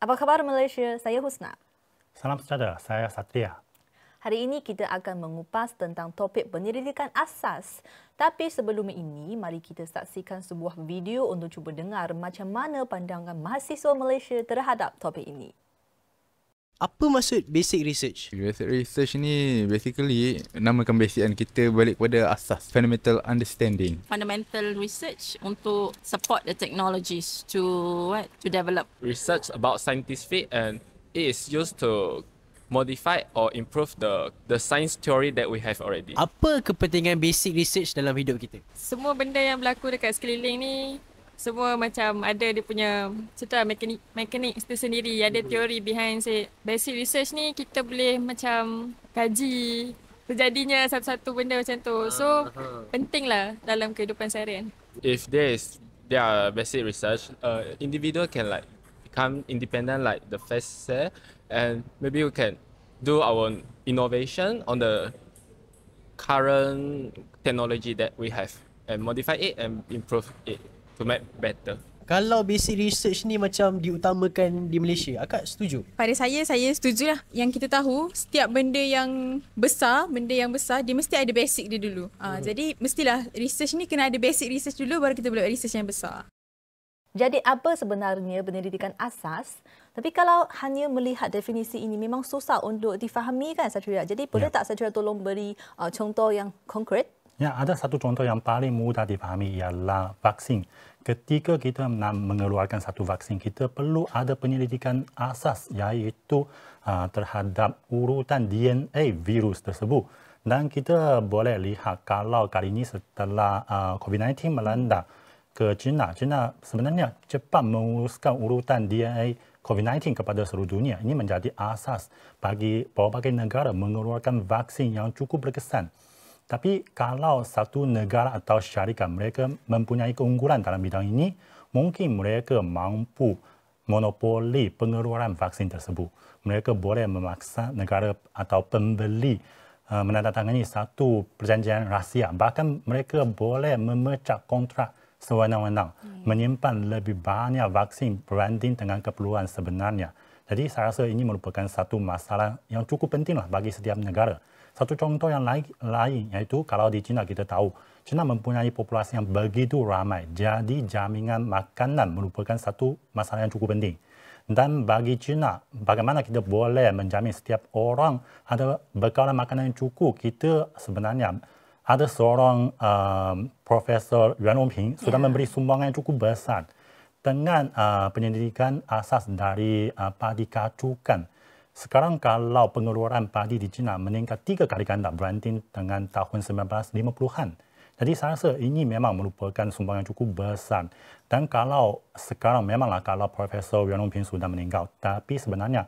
Apa khabar Malaysia? Saya Husna. Salam sejahtera, saya Satria. Hari ini kita akan mengupas tentang topik penyelidikan asas. Tapi sebelum ini, mari kita saksikan sebuah video untuk cuba dengar macam mana pandangan mahasiswa Malaysia terhadap topik ini. Apa maksud basic research? Basic research ni basically namakan basian kita balik kepada asas fundamental understanding. Fundamental research untuk support the technologies to what to develop. Research about scientific and it is used to modify or improve the the science theory that we have already. Apa kepentingan basic research dalam hidup kita? Semua benda yang berlaku dekat sekeliling ni semua macam ada dia punya cerita mekanik mekanik itu sendiri ada mm-hmm. teori behind se basic research ni kita boleh macam kaji terjadinya satu-satu benda macam tu ah, so uh-huh. pentinglah dalam kehidupan seharian if there is there are basic research uh, individual can like become independent like the first say and maybe we can do our innovation on the current technology that we have and modify it and improve it to map better. Kalau basic research ni macam diutamakan di Malaysia, akak setuju? Pada saya, saya setuju lah. Yang kita tahu, setiap benda yang besar, benda yang besar, dia mesti ada basic dia dulu. Ah, hmm. jadi, mestilah research ni kena ada basic research dulu baru kita boleh research yang besar. Jadi, apa sebenarnya pendidikan asas? Tapi kalau hanya melihat definisi ini, memang susah untuk difahami kan, Satria? Jadi, boleh yeah. tak Satria tolong beri uh, contoh yang konkret? Ya, ada satu contoh yang paling mudah dipahami ialah vaksin. Ketika kita nak mengeluarkan satu vaksin, kita perlu ada penyelidikan asas iaitu uh, terhadap urutan DNA virus tersebut. Dan kita boleh lihat kalau kali ini setelah uh, ah, COVID-19 melanda ke China, China sebenarnya cepat menguruskan urutan DNA COVID-19 kepada seluruh dunia. Ini menjadi asas bagi beberapa negara mengeluarkan vaksin yang cukup berkesan. Tapi kalau satu negara atau syarikat mereka mempunyai keunggulan dalam bidang ini, mungkin mereka mampu monopoli pengeluaran vaksin tersebut. Mereka boleh memaksa negara atau pembeli eh, menandatangani satu perjanjian rahsia. Bahkan mereka boleh memecah kontrak sewenang-wenang, hmm. menyimpan lebih banyak vaksin berbanding dengan keperluan sebenarnya. Jadi saya rasa ini merupakan satu masalah yang cukup penting lah bagi setiap negara. Satu contoh yang lain, lain yaitu kalau di China kita tahu, China mempunyai populasi yang begitu ramai. Jadi jaminan makanan merupakan satu masalah yang cukup penting. Dan bagi China, bagaimana kita boleh menjamin setiap orang ada bekalan makanan yang cukup? Kita sebenarnya ada seorang um, Profesor Yuan Wenping sudah yeah. memberi sumbangan yang cukup besar dengan uh, penyelidikan asas dari uh, padi kacukan. Sekarang kalau pengeluaran padi di China meningkat tiga kali ganda berbanding dengan tahun 1950-an. Jadi saya rasa ini memang merupakan sumbangan cukup besar. Dan kalau sekarang memanglah kalau Profesor Yuan Longping sudah meninggal, tapi sebenarnya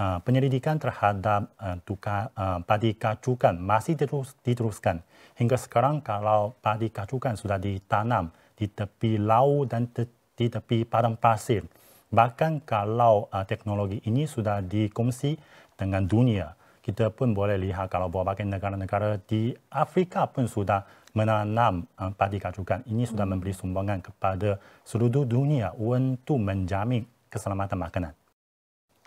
uh, penyelidikan terhadap uh, tukar uh, padi kacukan masih diterus, diteruskan. Hingga sekarang kalau padi kacukan sudah ditanam di tepi laut dan te di tepi padang pasir. Bahkan kalau uh, teknologi ini sudah dikongsi dengan dunia, kita pun boleh lihat kalau berbagai negara-negara di Afrika pun sudah menanam uh, padi kacukan. Ini sudah hmm. memberi sumbangan kepada seluruh dunia untuk menjamin keselamatan makanan.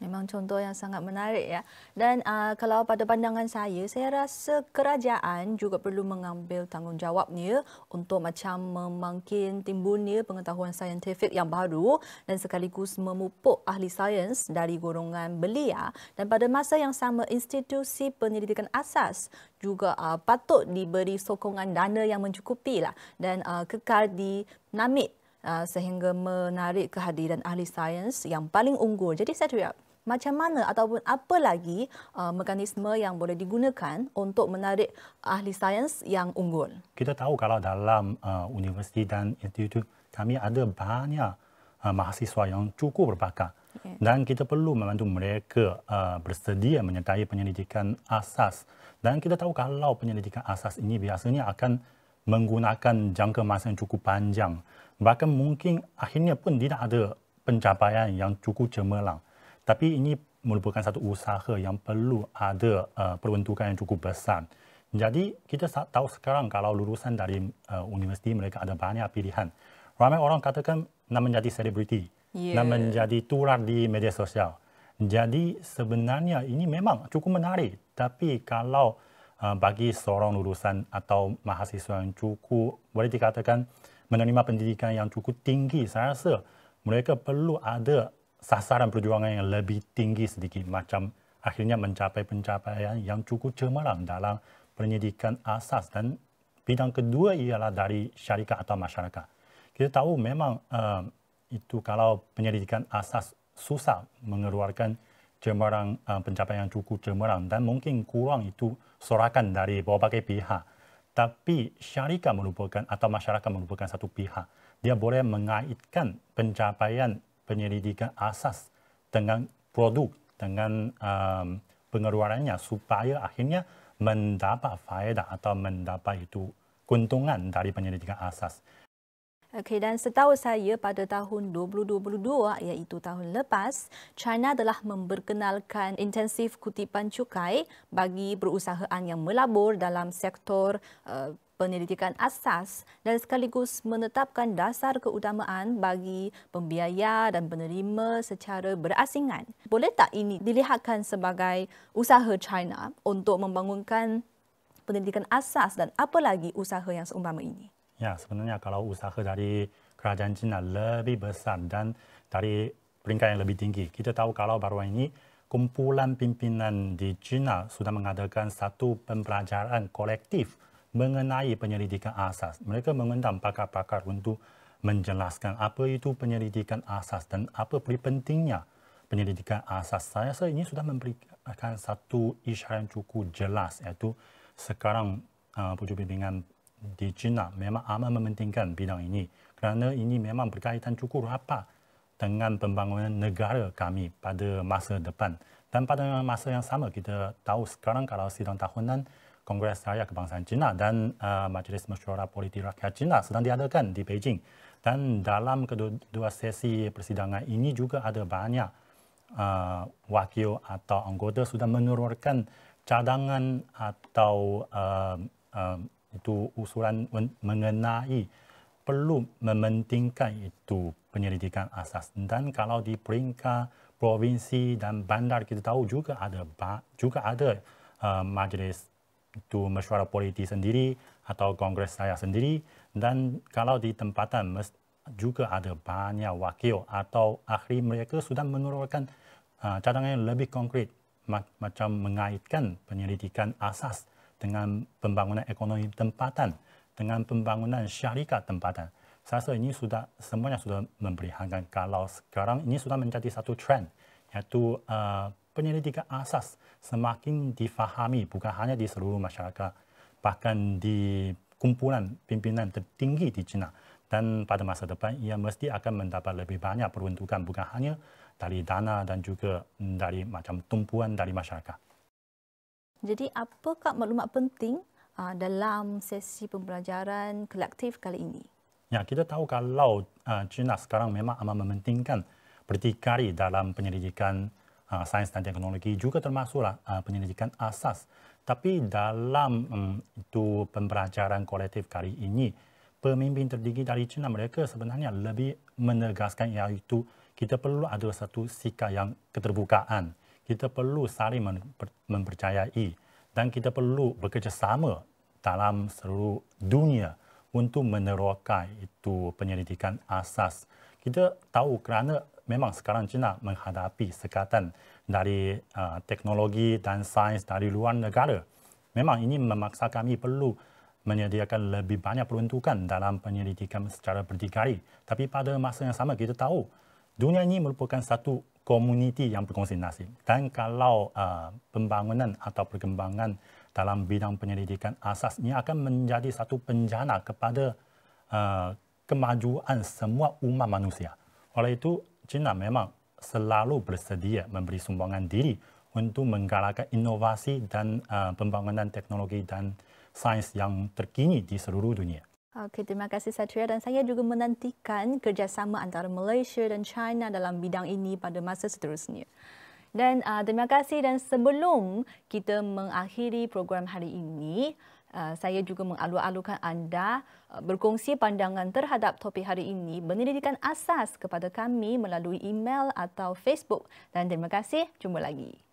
Memang contoh yang sangat menarik ya. Dan uh, kalau pada pandangan saya, saya rasa kerajaan juga perlu mengambil tanggungjawab ni untuk macam memangkin timbun timbunnya pengetahuan saintifik yang baru dan sekaligus memupuk ahli sains dari golongan belia. Dan pada masa yang sama, institusi penyelidikan asas juga uh, patut diberi sokongan dana yang mencukupi lah dan uh, kekal namit uh, sehingga menarik kehadiran ahli sains yang paling unggul. Jadi saya teriak macam mana ataupun apa lagi uh, mekanisme yang boleh digunakan untuk menarik ahli sains yang unggul? Kita tahu kalau dalam uh, universiti dan institut kami ada banyak uh, mahasiswa yang cukup berbakat okay. dan kita perlu membantu mereka uh, bersedia menyertai penyelidikan asas dan kita tahu kalau penyelidikan asas ini biasanya akan menggunakan jangka masa yang cukup panjang bahkan mungkin akhirnya pun tidak ada pencapaian yang cukup cemerlang. Hmm. Tapi ini merupakan satu usaha yang perlu ada uh, peruntukan yang cukup besar. Jadi kita tahu sekarang kalau lulusan dari uh, universiti mereka ada banyak pilihan. Ramai orang katakan nak menjadi selebriti, yeah. nak menjadi tular di media sosial. Jadi sebenarnya ini memang cukup menarik. Tapi kalau uh, bagi seorang lulusan atau mahasiswa yang cukup boleh dikatakan menerima pendidikan yang cukup tinggi, saya rasa mereka perlu ada sasaran perjuangan yang lebih tinggi sedikit macam akhirnya mencapai pencapaian yang cukup cemerlang dalam penyidikan asas dan bidang kedua ialah dari syarikat atau masyarakat. Kita tahu memang uh, itu kalau penyelidikan asas susah mengeluarkan cemerlang uh, pencapaian yang cukup cemerlang dan mungkin kurang itu sorakan dari berbagai pihak. Tapi syarikat merupakan atau masyarakat merupakan satu pihak. Dia boleh mengaitkan pencapaian penyelidikan asas dengan produk dengan um, pengeluarannya supaya akhirnya mendapat faedah atau mendapat itu keuntungan dari penyelidikan asas. Okay, dan setahu saya pada tahun 2022 iaitu tahun lepas China telah memperkenalkan intensif kutipan cukai bagi perusahaan yang melabur dalam sektor uh, penyelidikan asas dan sekaligus menetapkan dasar keutamaan bagi pembiaya dan penerima secara berasingan. Boleh tak ini dilihatkan sebagai usaha China untuk membangunkan penyelidikan asas dan apa lagi usaha yang seumpama ini? Ya, sebenarnya kalau usaha dari kerajaan China lebih besar dan dari peringkat yang lebih tinggi. Kita tahu kalau baru ini kumpulan pimpinan di China sudah mengadakan satu pembelajaran kolektif mengenai penyelidikan asas. Mereka mengundang pakar-pakar untuk menjelaskan apa itu penyelidikan asas dan apa pentingnya penyelidikan asas. Saya rasa ini sudah memberikan satu isyarat yang cukup jelas iaitu sekarang uh, pucuk bimbingan di China memang amat mementingkan bidang ini kerana ini memang berkaitan cukup rapat dengan pembangunan negara kami pada masa depan. Dan pada masa yang sama kita tahu sekarang kalau sidang tahunan Kongres Rakyat Kebangsaan China dan uh, Majlis Mesyuarat Politik Rakyat China sedang diadakan di Beijing. Dan dalam kedua dua sesi persidangan ini juga ada banyak uh, wakil atau anggota sudah menurunkan cadangan atau uh, uh, itu usulan mengenai perlu mementingkan itu penyelidikan asas dan kalau di peringkat provinsi dan bandar kita tahu juga ada juga ada uh, majlis uh, itu mesyuarat politik sendiri atau kongres saya sendiri dan kalau di tempatan juga ada banyak wakil atau ahli mereka sudah menurunkan ah, cadangan yang lebih konkret macam mengaitkan penyelidikan asas dengan pembangunan ekonomi tempatan dengan pembangunan syarikat tempatan. Saya rasa ini sudah semuanya sudah memperlihatkan kalau sekarang ini sudah menjadi satu trend iaitu uh, penyelidikan asas semakin difahami bukan hanya di seluruh masyarakat bahkan di kumpulan pimpinan tertinggi di China dan pada masa depan ia mesti akan mendapat lebih banyak peruntukan bukan hanya dari dana dan juga dari macam tumpuan dari masyarakat. Jadi apakah maklumat penting ah, dalam sesi pembelajaran kolektif kali ini? Ya, kita tahu kalau ah, China sekarang memang amat mementingkan bertikari dalam penyelidikan uh, sains dan teknologi juga termasuklah uh, ah, pendidikan asas. Tapi dalam um, itu pembelajaran kolektif kali ini, pemimpin tertinggi dari China mereka sebenarnya lebih menegaskan iaitu kita perlu ada satu sikap yang keterbukaan. Kita perlu saling mempercayai dan kita perlu bekerjasama dalam seluruh dunia untuk menerokai itu penyelidikan asas. Kita tahu kerana memang sekarang China menghadapi sekatan dari uh, teknologi dan sains dari luar negara. Memang ini memaksa kami perlu menyediakan lebih banyak peruntukan dalam penyelidikan secara berdikari. Tapi pada masa yang sama kita tahu dunia ini merupakan satu komuniti yang berkongsi nasib. Dan kalau uh, pembangunan atau perkembangan dalam bidang penyelidikan asas ini akan menjadi satu penjana kepada uh, kemajuan semua umat manusia. Oleh itu, China memang selalu bersedia memberi sumbangan diri untuk menggalakkan inovasi dan uh, pembangunan teknologi dan sains yang terkini di seluruh dunia. Okay, terima kasih Satria dan saya juga menantikan kerjasama antara Malaysia dan China dalam bidang ini pada masa seterusnya. Dan uh, terima kasih dan sebelum kita mengakhiri program hari ini, Uh, saya juga mengalu-alukan anda uh, berkongsi pandangan terhadap topik hari ini penyelidikan asas kepada kami melalui email atau Facebook dan terima kasih jumpa lagi